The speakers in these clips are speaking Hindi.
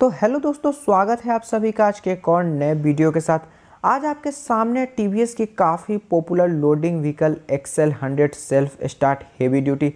तो हेलो दोस्तों स्वागत है आप सभी का आज के एक और नए वीडियो के साथ आज आपके सामने टी की काफ़ी popular loading vehicle XL hundred self start heavy duty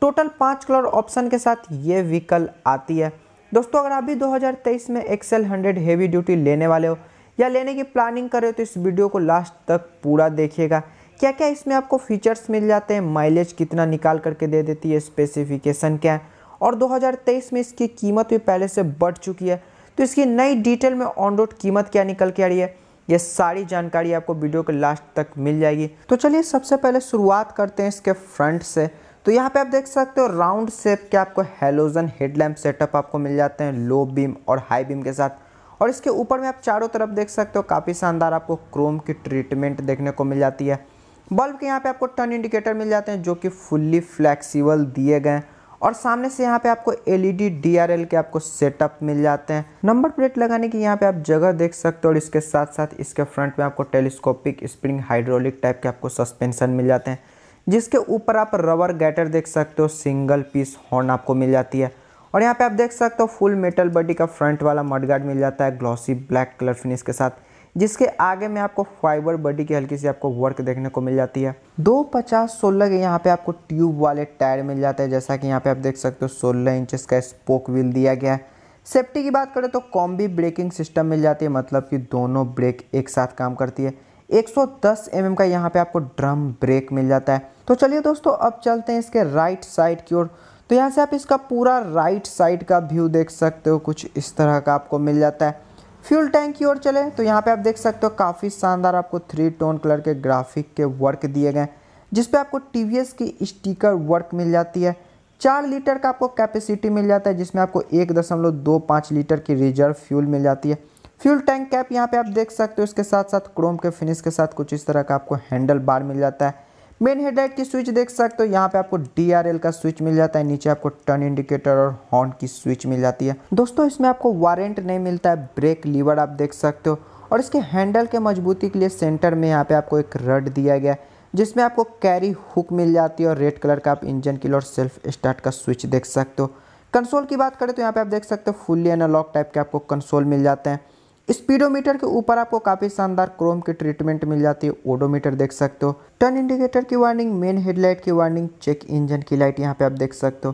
total पाँच कलर ऑप्शन के साथ ये व्हीकल आती है दोस्तों अगर आप भी 2023 में एक्सेल हंड्रेड हेवी ड्यूटी लेने वाले हो या लेने की प्लानिंग कर रहे हो तो इस वीडियो को लास्ट तक पूरा देखिएगा क्या क्या इसमें आपको फीचर्स मिल जाते हैं माइलेज कितना निकाल करके दे देती है स्पेसिफिकेशन क्या है और 2023 में इसकी कीमत भी पहले से बढ़ चुकी है तो इसकी नई डिटेल में ऑन रोड कीमत क्या निकल के आ रही है ये सारी जानकारी आपको वीडियो के लास्ट तक मिल जाएगी तो चलिए सबसे पहले शुरुआत करते हैं इसके फ्रंट से तो यहाँ पे आप देख सकते हो राउंड शेप के आपको हेलोजन हेडलैम्प सेटअप आपको मिल जाते हैं लो बीम और हाई बीम के साथ और इसके ऊपर में आप चारों तरफ देख सकते हो काफ़ी शानदार आपको क्रोम की ट्रीटमेंट देखने को मिल जाती है बल्ब के यहाँ पे आपको टर्न इंडिकेटर मिल जाते हैं जो कि फुल्ली फ्लैक्सीबल दिए गए हैं और सामने से यहाँ पे आपको एलईडी डीआरएल e के आपको सेटअप मिल जाते हैं नंबर प्लेट लगाने की यहाँ पे आप जगह देख सकते हो और इसके साथ साथ इसके फ्रंट में आपको टेलीस्कोपिक स्प्रिंग हाइड्रोलिक टाइप के आपको सस्पेंशन मिल जाते हैं जिसके ऊपर आप रबर गैटर देख सकते हो सिंगल पीस हॉर्न आपको मिल जाती है और यहाँ पे आप देख सकते हो फुल मेटल बॉडी का फ्रंट वाला मडगार्ड मिल जाता है ग्लॉसी ब्लैक कलर फिनिश के साथ जिसके आगे में आपको फाइबर बॉडी की हल्की सी आपको वर्क देखने को मिल जाती है दो पचास सोलह के यहाँ पे आपको ट्यूब वाले टायर मिल जाते हैं जैसा कि यहाँ पे आप देख सकते हो सोलह इंच का स्पोक व्हील दिया गया है सेफ्टी की बात करें तो कॉम्बी ब्रेकिंग सिस्टम मिल जाती है मतलब कि दोनों ब्रेक एक साथ काम करती है 110 mm का यहाँ पे आपको ड्रम ब्रेक मिल जाता है तो चलिए दोस्तों अब चलते हैं इसके राइट साइड की ओर तो यहाँ से आप इसका पूरा राइट साइड का व्यू देख सकते हो कुछ इस तरह का आपको मिल जाता है फ्यूल टैंक की ओर चले तो यहाँ पे आप देख सकते हो काफ़ी शानदार आपको थ्री टोन कलर के ग्राफिक के वर्क दिए गए जिसपे आपको टी की स्टिकर वर्क मिल जाती है चार लीटर का आपको कैपेसिटी मिल जाता है जिसमें आपको एक दशमलव दो पाँच लीटर की रिजर्व फ्यूल मिल जाती है फ्यूल टैंक कैप यहाँ पे आप देख सकते हो इसके साथ साथ क्रोम के फिनिश के साथ कुछ इस तरह का आपको हैंडल बार मिल जाता है मेन हेडलाइट की स्विच देख सकते हो यहाँ पे आपको डी का स्विच मिल जाता है नीचे आपको टर्न इंडिकेटर और हॉर्न की स्विच मिल जाती है दोस्तों इसमें आपको वारंट नहीं मिलता है ब्रेक लीवर आप देख सकते हो और इसके हैंडल के मजबूती के लिए सेंटर में यहाँ पे आपको एक रड दिया गया है जिसमें आपको कैरी हुक मिल जाती है और रेड कलर का आप इंजन किल और सेल्फ स्टार्ट का स्विच देख सकते हो कंसोल की बात करें तो यहाँ पे आप देख सकते हो फुल्ली एनालॉग टाइप के आपको कंसोल मिल जाते हैं स्पीडोमीटर के ऊपर आपको काफ़ी शानदार क्रोम की ट्रीटमेंट मिल जाती है ओडोमीटर देख सकते हो टर्न इंडिकेटर की वार्निंग मेन हेडलाइट की वार्निंग चेक इंजन की लाइट यहाँ पे आप देख सकते हो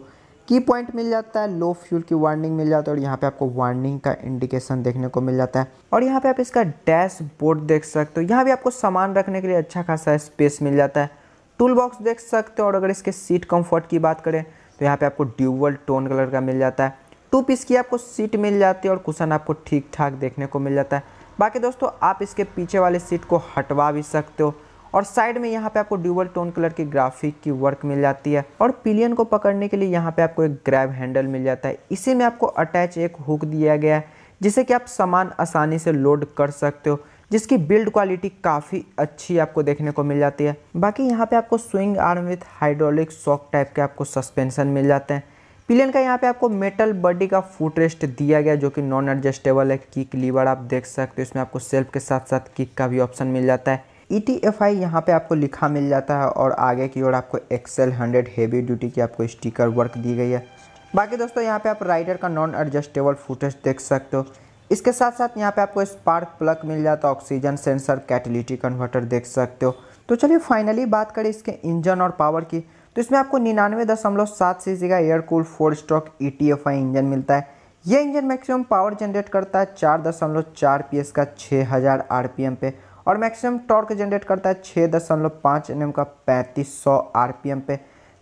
की पॉइंट मिल जाता है लो फ्यूल की वार्निंग मिल जाता है और यहाँ पे आपको वार्निंग का इंडिकेशन देखने को मिल जाता है और यहाँ पे आप इसका डैशबोर्ड देख सकते हो यहाँ भी आपको सामान रखने के लिए अच्छा खासा स्पेस मिल जाता है टूल बॉक्स देख सकते हो और अगर इसके सीट कंफर्ट की बात करें तो यहाँ पे आपको ड्यूबल टोन कलर का मिल जाता है टू पीस की आपको सीट मिल जाती है और कुशन आपको ठीक ठाक देखने को मिल जाता है बाकी दोस्तों आप इसके पीछे वाले सीट को हटवा भी सकते हो और साइड में यहाँ पे आपको ड्यूबल टोन कलर की ग्राफिक की वर्क मिल जाती है और पिलियन को पकड़ने के लिए यहाँ पे आपको एक ग्रैब हैंडल मिल जाता है इसी में आपको अटैच एक हुक दिया गया है जिसे कि आप सामान आसानी से लोड कर सकते हो जिसकी बिल्ड क्वालिटी काफ़ी अच्छी आपको देखने को मिल जाती है बाकी यहाँ पर आपको swing arm with hydraulic shock type के आपको सस्पेंसन मिल जाते हैं पिलियन का यहाँ पे आपको मेटल बॉडी का फुटरेस्ट दिया गया जो कि नॉन एडजस्टेबल है किक लीवर आप देख सकते हो इसमें आपको सेल्फ के साथ साथ किक का भी ऑप्शन मिल जाता है ई टी एफ आई यहाँ पर आपको लिखा मिल जाता है और आगे की ओर आपको एक्सेल हंड्रेड हेवी ड्यूटी की आपको स्टिकर वर्क दी गई है बाकी दोस्तों यहाँ पे आप राइडर का नॉन एडजस्टेबल फुटेज देख सकते हो इसके साथ साथ यहाँ पे आपको स्पार्क प्लग मिल जाता है ऑक्सीजन सेंसर कैटलिटी कन्वर्टर देख सकते हो तो चलिए फाइनली बात करें इसके इंजन और पावर की तो इसमें आपको निन्यानवे दशमलव सात सी सी का air cool four stroke E T F I engine मिलता है यह इंजन मैक्सिमम पावर जनरेट करता है चार दशमलव चार पी एस का छः हज़ार आर पी एम पे और मैक्सिमम टॉर्क जनरेट करता है छः दशमलव पाँच एन एम का पैंतीस सौ आर पी एम पे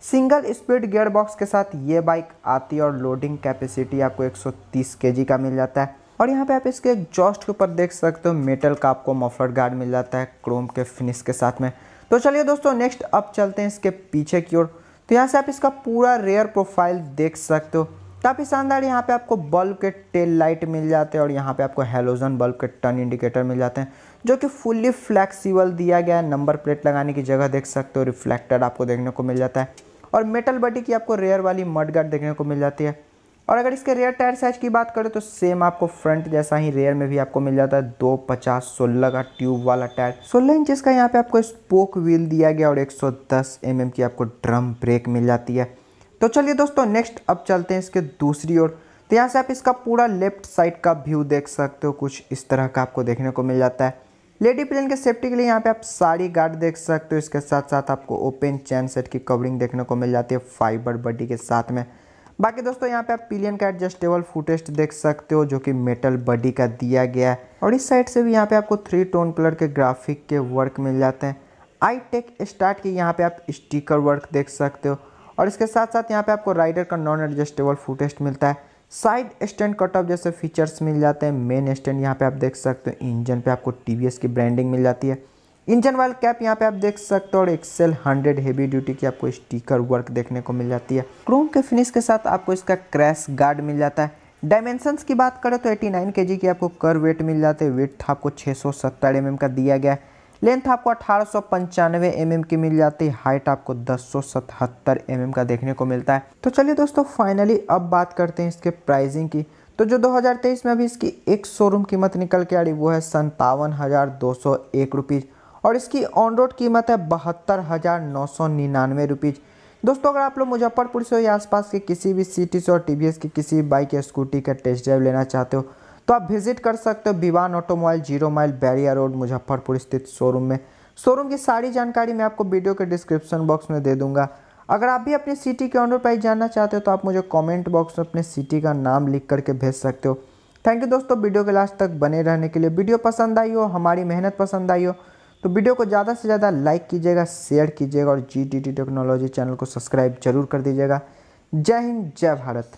सिंगल स्पीड गियर बॉक्स के साथ ये बाइक आती है और लोडिंग कैपेसिटी आपको एक सौ तीस के जी का मिल जाता है और यहाँ पे आप इसके जॉस्ट के ऊपर देख सकते हो मेटल का आपको मफलर गार्ड मिल जाता है क्रोम के फिनिश के साथ में तो चलिए दोस्तों नेक्स्ट अब चलते हैं इसके पीछे की ओर तो यहाँ से आप इसका पूरा रेयर प्रोफाइल देख सकते हो काफ़ी शानदार यहाँ पे आपको बल्ब के टेल लाइट मिल जाते हैं और यहाँ पे आपको हेलोजन बल्ब के टर्न इंडिकेटर मिल जाते हैं जो कि फुल्ली फ्लैक्सीबल दिया गया है नंबर प्लेट लगाने की जगह देख सकते हो रिफ्लेक्टर आपको देखने को मिल जाता है और मेटल बडी की आपको रेयर वाली मड गार्ड देखने को मिल जाती है और अगर इसके रेयर टायर साइज की बात करें तो सेम आपको फ्रंट जैसा ही रेयर में भी आपको मिल जाता है दो पचास सोलह का ट्यूब वाला टायर सोलह इंच का यहाँ पे आपको स्पोक व्हील दिया गया और 110 सौ mm की आपको ड्रम ब्रेक मिल जाती है तो चलिए दोस्तों नेक्स्ट अब चलते हैं इसके दूसरी ओर तो यहाँ से आप इसका पूरा लेफ्ट साइड का व्यू देख सकते हो कुछ इस तरह का आपको देखने को मिल जाता है लेडी प्लेन के सेफ्टी के लिए यहाँ पे आप सारी गार्ड देख सकते हो इसके साथ साथ आपको ओपन चैन सेट की कवरिंग देखने को मिल जाती है फाइबर बॉडी के साथ में बाकी दोस्तों यहाँ पे आप पिलियन का एडजस्टेबल फुटेस्ट देख सकते हो जो कि मेटल बॉडी का दिया गया है और इस साइड से भी यहाँ पे आपको थ्री टोन कलर के ग्राफिक के वर्क मिल जाते हैं आई टेक स्टार्ट के यहाँ पे आप स्टिकर वर्क देख सकते हो और इसके साथ साथ यहाँ पे आपको राइडर का नॉन एडजस्टेबल फुटेस्ट मिलता है साइड स्टैंड कट ऑफ जैसे फीचर्स मिल जाते हैं मेन स्टैंड यहाँ पे आप देख सकते हो इंजन पे आपको टी की ब्रांडिंग मिल जाती है इंजन वाल कैप यहाँ पे आप देख सकते हो और एक्सेल 100 हेवी ड्यूटी की आपको स्टिकर वर्क देखने को मिल जाती है क्रोम के फिनिश के साथ आपको इसका क्रैश गार्ड मिल जाता है डायमेंशंस की बात करें तो 89 जी की आपको कर वेट मिल जाते हैं वेट आपको 670 एम mm का दिया गया है लेंथ आपको अठारह सौ पंचानवे एम mm की मिल जाती है हाइट आपको दस सौ सतहत्तर एम mm का देखने को मिलता है तो चलिए दोस्तों फाइनली अब बात करते हैं इसके प्राइसिंग की तो जो 2023 में अभी इसकी एक शोरूम कीमत निकल के आ रही वो है संतावन हज़ार दो सौ एक रुपीज़ और इसकी ऑन रोड कीमत है बहत्तर हज़ार नौ सौ निन्यानवे रुपीज़ दोस्तों अगर आप लोग मुजफ्फरपुर से या आसपास के किसी भी सिटी से और टी की किसी भी बाइक या स्कूटी का टेस्ट ड्राइव लेना चाहते हो तो आप विजिट कर सकते हो Vivaan automobile zero mile Bairiya road Muzaffarpur स्थित शोरूम में शोरूम की सारी जानकारी मैं आपको वीडियो के डिस्क्रिप्शन बॉक्स में दे दूंगा अगर आप भी अपनी सिटी के ऑनर प्राइस जानना चाहते हो तो आप मुझे कमेंट बॉक्स में अपने सिटी का नाम लिख करके भेज सकते हो थैंक यू दोस्तों वीडियो के लास्ट तक बने रहने के लिए वीडियो पसंद आई हो हमारी मेहनत पसंद आई हो तो वीडियो को ज़्यादा से ज़्यादा लाइक कीजिएगा शेयर कीजिएगा और जी टेक्नोलॉजी चैनल को सब्सक्राइब जरूर कर दीजिएगा जय हिंद जय भारत